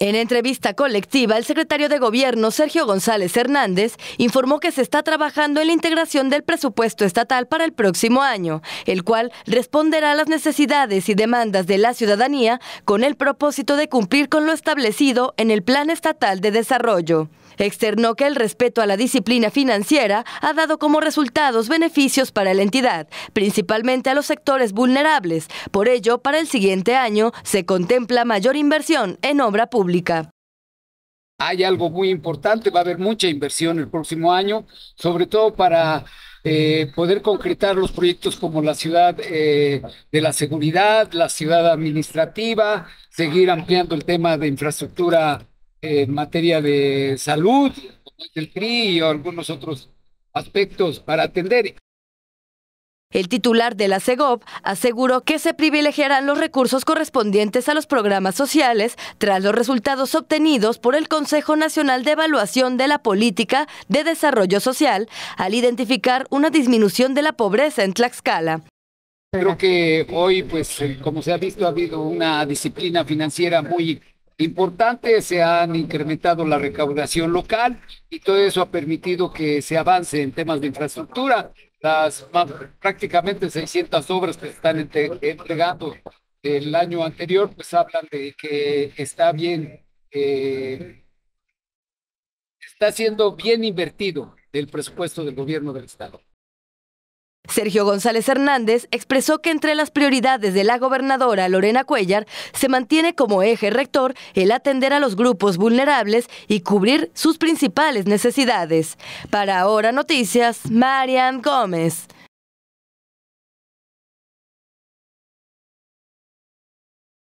En entrevista colectiva, el secretario de Gobierno, Sergio González Hernández, informó que se está trabajando en la integración del presupuesto estatal para el próximo año, el cual responderá a las necesidades y demandas de la ciudadanía con el propósito de cumplir con lo establecido en el Plan Estatal de Desarrollo. Externó que el respeto a la disciplina financiera ha dado como resultados beneficios para la entidad, principalmente a los sectores vulnerables. Por ello, para el siguiente año se contempla mayor inversión en obra pública. Hay algo muy importante, va a haber mucha inversión el próximo año, sobre todo para eh, poder concretar los proyectos como la ciudad eh, de la seguridad, la ciudad administrativa, seguir ampliando el tema de infraestructura eh, en materia de salud, el CRI y algunos otros aspectos para atender. El titular de la CEGOP aseguró que se privilegiarán los recursos correspondientes a los programas sociales tras los resultados obtenidos por el Consejo Nacional de Evaluación de la Política de Desarrollo Social al identificar una disminución de la pobreza en Tlaxcala. Creo que hoy, pues, eh, como se ha visto, ha habido una disciplina financiera muy importante, se han incrementado la recaudación local y todo eso ha permitido que se avance en temas de infraestructura. Las prácticamente 600 obras que están entregando el año anterior, pues hablan de que está bien, eh, está siendo bien invertido del presupuesto del gobierno del Estado. Sergio González Hernández expresó que entre las prioridades de la gobernadora Lorena Cuellar se mantiene como eje rector el atender a los grupos vulnerables y cubrir sus principales necesidades. Para Ahora Noticias, Marian Gómez.